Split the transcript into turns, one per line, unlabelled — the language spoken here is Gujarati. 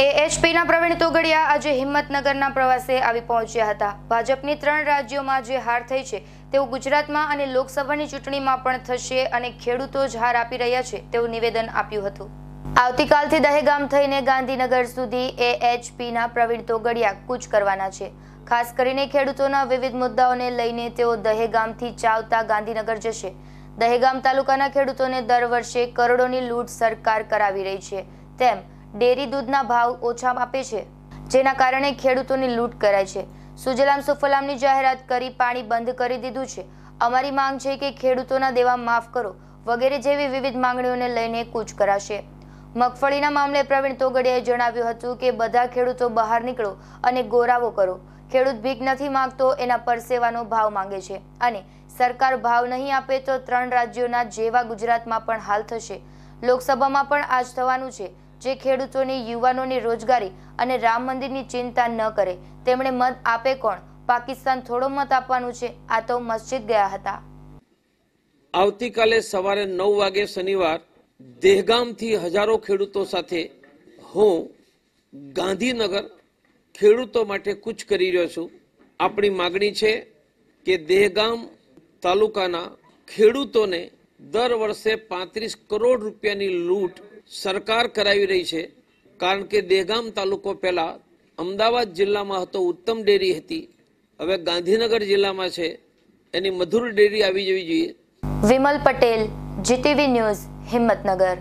એએચપીના પ્રવીણ તોગડિયા આજે હિંમતનગરના પ્રવાસે આવી પહોંચ્યા હતા ભાજપની ત્રણ રાજ્યોમાં જે હાર થઈ છે તેઓ ગુજરાતમાં અને લોકસભાની ચૂંટણીમાં પણ થશે અને ખેડૂતો જ હાર આપી રહ્યા છે તેવું નિવેદન આપ્યું હતું આવતીકાલથી દહેગામ થઈને ગાંધીનગર સુધી એએચપીના પ્રવીણ તોગડિયા કૂચ કરવાના છે ખાસ કરીને ખેડૂતોના વિવિધ મુદ્દાઓને લઈને તેઓ દહેગામથી ચાવતા ગાંધીનગર જશે દહેગામ તાલુકાના ખેડૂતોને દર વર્ષે કરોડોની લૂંટ સરકાર કરાવી રહી છે તેમ ડેરી દૂધના ભાવ ઓછા આપે છે જેના કારણે ખેડૂતોની લૂંટ કરાય છે સુજલામ સુફલામની જાહેરાત કરી પાણી બંધ કરી દીધું છે અમારી માંગ છે કે ખેડૂતોના દેવા માફ કરો વગેરે જેવી વિવિધ માંગણીઓને લઈને કૂચ કરાશે મગફળીના મામલે પ્રવીણ તોગડિયાએ જણાવ્યું હતું કે બધા ખેડૂતો બહાર નીકળો અને ગોરાવો કરો ખેડૂત ભીખ નથી માંગતો એના પરસેવાનો ભાવ માંગે છે અને સરકાર ભાવ નહીં આપે તો ત્રણ રાજ્યોના જેવા ગુજરાતમાં પણ હાલ થશે લોકસભામાં પણ આજ થવાનું છે જે ખેડૂતોની યુવાનોની રોજગારી અને રામ મંદિરની ચિંતા ન કરે તેમણે મત આપે કોણ પાકિસ્તાન થોડો મત આપવાનું છે આ તો મસ્જિદ ગયા હતા
આવતીકાલે સવારે નવ વાગે શનિવાર દેહગામથી હજારો ખેડૂતો સાથે હું ગાંધીનગર ખેડૂતો માટે કૂચ કરી રહ્યો છું આપણી માગણી છે કે દેહગામ તાલુકાના ખેડૂતોને દર વર્ષે પાંત્રીસ કરોડ રૂપિયાની લૂંટ સરકાર કરાવી રહી છે કારણ કે દેગામ તાલુકો પહેલાં અમદાવાદ જિલ્લામાં હતો ઉત્તમ ડેરી હતી હવે ગાંધીનગર જિલ્લામાં છે એની મધુર ડેરી આવી જવી જોઈએ
વિમલ પટેલ જીટીવી ન્યૂઝ હિંમતનગર